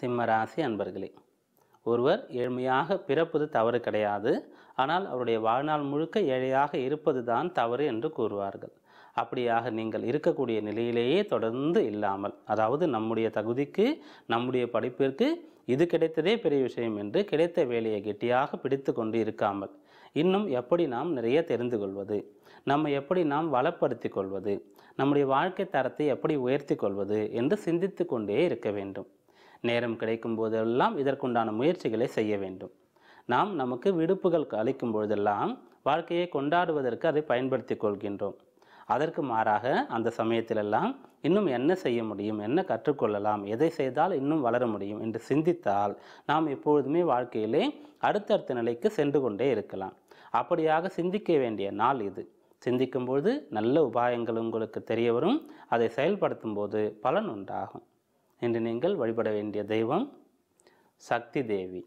சிம்மராசி அன்பர்களே ஒருவர் ஏழ்மையாக பிறப்பது தவறு கிடையாது ஆனால் அவருடைய வாழ்நாள் முழுக்க ஏழையாக இருப்பது தான் தவறு என்று கூறுவார்கள் அப்படியாக நீங்கள் இருக்கக்கூடிய நிலையிலேயே தொடர்ந்து இல்லாமல் அதாவது நம்முடைய தகுதிக்கு நம்முடைய படிப்பிற்கு இது கிடைத்ததே பெரிய விஷயம் என்று கிடைத்த வேலையை கெட்டியாக பிடித்து கொண்டு இருக்காமல் இன்னும் எப்படி நாம் நிறைய தெரிந்து கொள்வது நம்ம எப்படி நாம் வளப்படுத்தி கொள்வது நம்முடைய வாழ்க்கை தரத்தை எப்படி உயர்த்தி கொள்வது என்று சிந்தித்து கொண்டே இருக்க வேண்டும் நேரம் கிடைக்கும் போதெல்லாம் இதற்குண்டான முயற்சிகளை செய்ய வேண்டும் நாம் நமக்கு விடுப்புகள் அளிக்கும் பொழுதெல்லாம் வாழ்க்கையை கொண்டாடுவதற்கு அதை பயன்படுத்தி கொள்கின்றோம் அதற்கு மாறாக அந்த சமயத்திலெல்லாம் இன்னும் என்ன செய்ய முடியும் என்ன கற்றுக்கொள்ளலாம் எதை செய்தால் இன்னும் வளர முடியும் என்று சிந்தித்தால் நாம் எப்பொழுதுமே வாழ்க்கையிலே அடுத்தடுத்த நிலைக்கு சென்று கொண்டே இருக்கலாம் அப்படியாக சிந்திக்க வேண்டிய நாள் இது சிந்திக்கும்போது நல்ல உபாயங்கள் உங்களுக்கு தெரிய வரும் அதை செயல்படுத்தும் போது பலன் உண்டாகும் என்று நீங்கள் வழிபட வேண்டிய தெய்வம் சக்தி தேவி